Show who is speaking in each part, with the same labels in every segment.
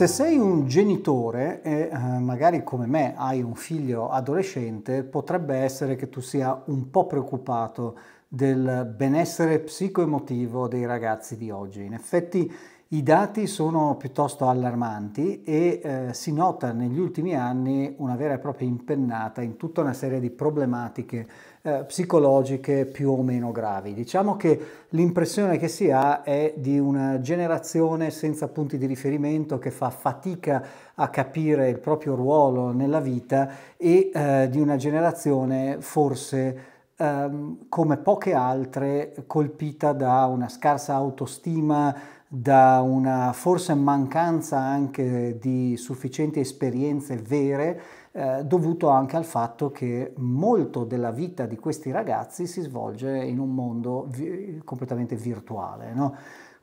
Speaker 1: Se sei un genitore e eh, magari come me hai un figlio adolescente, potrebbe essere che tu sia un po' preoccupato del benessere psicoemotivo dei ragazzi di oggi. In effetti i dati sono piuttosto allarmanti e eh, si nota negli ultimi anni una vera e propria impennata in tutta una serie di problematiche eh, psicologiche più o meno gravi. Diciamo che l'impressione che si ha è di una generazione senza punti di riferimento che fa fatica a capire il proprio ruolo nella vita e eh, di una generazione forse ehm, come poche altre, colpita da una scarsa autostima, da una forse mancanza anche di sufficienti esperienze vere, eh, dovuto anche al fatto che molto della vita di questi ragazzi si svolge in un mondo vi completamente virtuale. No?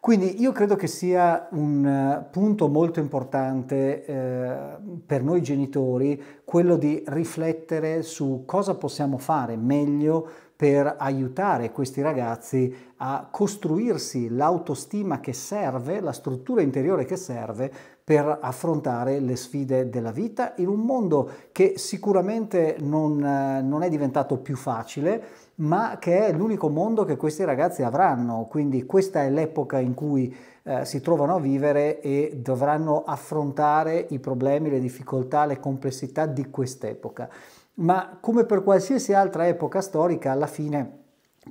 Speaker 1: Quindi io credo che sia un eh, punto molto importante eh, per noi genitori quello di riflettere su cosa possiamo fare meglio per aiutare questi ragazzi a costruirsi l'autostima che serve, la struttura interiore che serve per affrontare le sfide della vita in un mondo che sicuramente non, eh, non è diventato più facile, ma che è l'unico mondo che questi ragazzi avranno. Quindi questa è l'epoca in cui eh, si trovano a vivere e dovranno affrontare i problemi, le difficoltà, le complessità di quest'epoca ma come per qualsiasi altra epoca storica, alla fine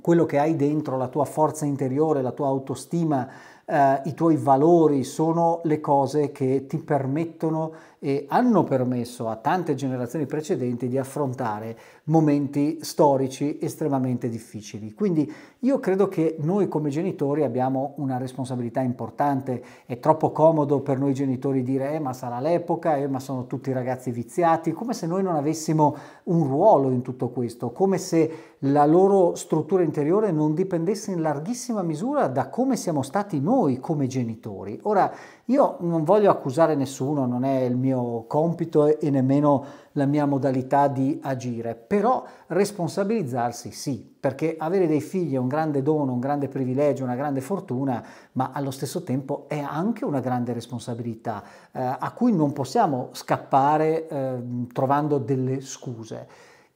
Speaker 1: quello che hai dentro, la tua forza interiore, la tua autostima, eh, i tuoi valori sono le cose che ti permettono e hanno permesso a tante generazioni precedenti di affrontare momenti storici estremamente difficili. Quindi io credo che noi come genitori abbiamo una responsabilità importante, è troppo comodo per noi genitori dire eh, ma sarà l'epoca, eh, ma sono tutti ragazzi viziati, come se noi non avessimo un ruolo in tutto questo, come se la loro struttura interiore non dipendesse in larghissima misura da come siamo stati noi come genitori. Ora, io non voglio accusare nessuno, non è il mio compito e nemmeno la mia modalità di agire, però responsabilizzarsi sì, perché avere dei figli è un grande dono, un grande privilegio, una grande fortuna, ma allo stesso tempo è anche una grande responsabilità eh, a cui non possiamo scappare eh, trovando delle scuse.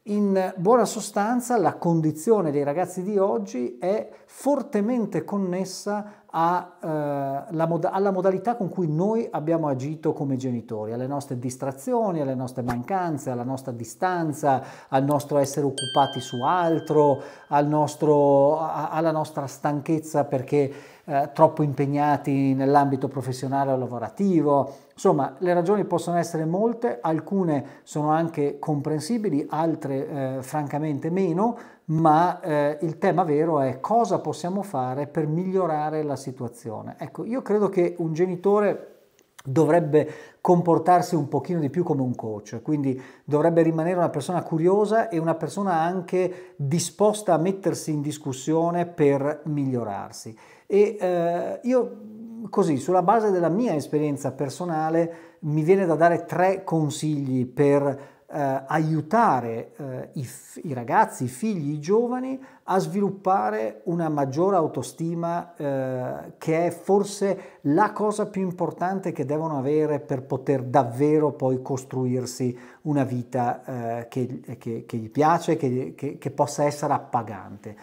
Speaker 1: In buona sostanza la condizione dei ragazzi di oggi è fortemente connessa a, eh, mod- alla modalità con cui noi abbiamo agito come genitori, alle nostre distrazioni, alle nostre mancanze, alla nostra distanza, al nostro essere occupati su altro, al nostro, a- alla nostra stanchezza perché eh, troppo impegnati nell'ambito professionale o lavorativo. Insomma, le ragioni possono essere molte, alcune sono anche comprensibili, altre eh, francamente meno, ma eh, il tema vero è cosa possiamo fare per migliorare la situazione. Ecco, io credo che un genitore dovrebbe comportarsi un pochino di più come un coach, quindi dovrebbe rimanere una persona curiosa e una persona anche disposta a mettersi in discussione per migliorarsi. E eh, io così, sulla base della mia esperienza personale, mi viene da dare tre consigli per eh, aiutare eh, i, i, ragazzi, i figli, i giovani a sviluppare una maggiore autostima eh, che è forse la cosa più importante che devono avere per poter davvero poi costruirsi una vita eh, che, che, che, gli piace, che, che possa essere appagante.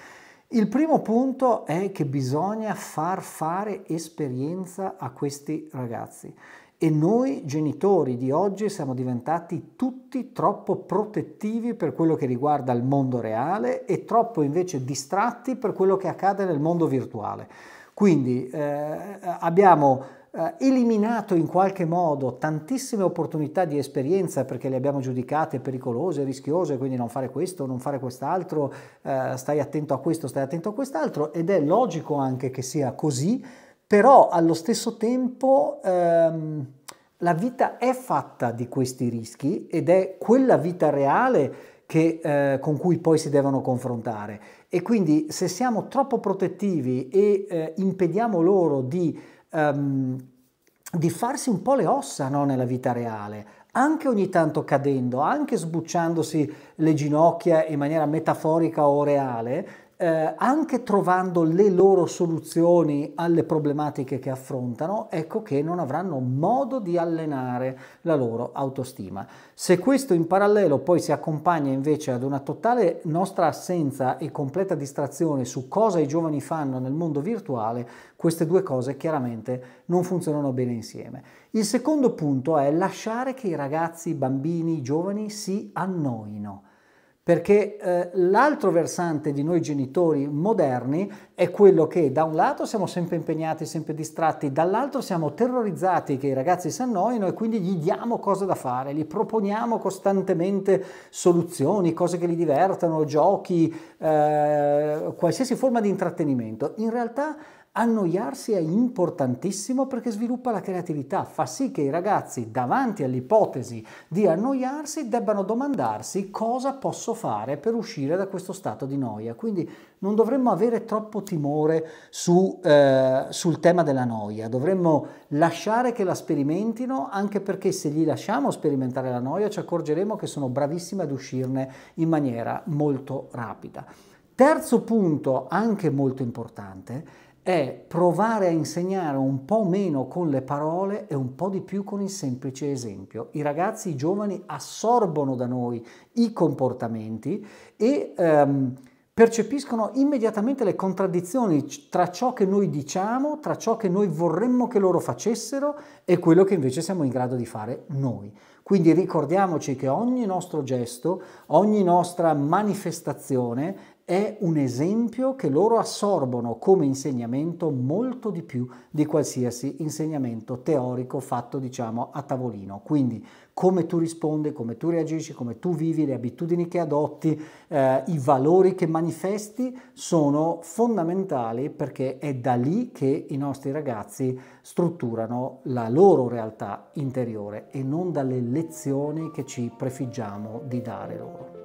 Speaker 1: Il primo punto è che bisogna far fare esperienza a questi ragazzi. E noi genitori di oggi siamo diventati tutti troppo protettivi per quello che riguarda il mondo reale e troppo invece distratti per quello che accade nel mondo virtuale. Quindi eh, abbiamo eh, eliminato in qualche modo tantissime opportunità di esperienza perché le abbiamo giudicate pericolose, rischiose, quindi non fare questo, non fare quest'altro, eh, stai attento a questo, stai attento a quest'altro ed è logico anche che sia così però allo stesso tempo ehm, la vita è fatta di questi rischi ed è quella vita reale che, eh, con cui poi si devono confrontare. E quindi se siamo troppo protettivi e eh, impediamo loro di, ehm, di, farsi un po' le ossa no, nella vita reale, anche ogni tanto cadendo, anche sbucciandosi le ginocchia in maniera metaforica o reale, eh, anche trovando le loro soluzioni alle problematiche che affrontano, ecco che non avranno modo di allenare la loro autostima. Se questo in parallelo poi si accompagna invece ad una totale nostra assenza e completa distrazione su cosa i giovani fanno nel mondo virtuale, queste due cose chiaramente non funzionano bene insieme. Il secondo punto è lasciare che i ragazzi, i bambini, i giovani si annoino perché eh, l'altro versante di noi genitori moderni è quello che da un lato siamo sempre impegnati, sempre distratti, dall'altro siamo terrorizzati che i ragazzi si annoiano e quindi gli diamo cose da fare, gli proponiamo costantemente soluzioni, cose che li divertano, giochi, eh, qualsiasi forma di intrattenimento. In realtà Annoiarsi è importantissimo perché sviluppa la creatività, fa sì che i ragazzi davanti all'ipotesi di annoiarsi debbano domandarsi cosa posso fare per uscire da questo stato di noia. Quindi non dovremmo avere troppo timore su, eh, sul tema della noia, dovremmo lasciare che la sperimentino anche perché se gli lasciamo sperimentare la noia ci accorgeremo che sono bravissime ad uscirne in maniera molto rapida. Terzo punto, anche molto importante, è provare a insegnare un po' meno con le parole e un po' di più con il semplice esempio. I ragazzi, i giovani assorbono da noi i comportamenti e ehm, percepiscono immediatamente le contraddizioni tra ciò che noi diciamo, tra ciò che noi vorremmo che loro facessero e quello che invece siamo in grado di fare noi. Quindi ricordiamoci che ogni nostro gesto, ogni nostra manifestazione è un esempio che loro assorbono come insegnamento molto di più di qualsiasi insegnamento teorico fatto diciamo a tavolino. Quindi come tu rispondi, come tu reagisci, come tu vivi, le abitudini che adotti, eh, i valori che manifesti sono fondamentali perché è da lì che i nostri ragazzi strutturano la loro realtà interiore e non dalle lezioni che ci prefiggiamo di dare loro.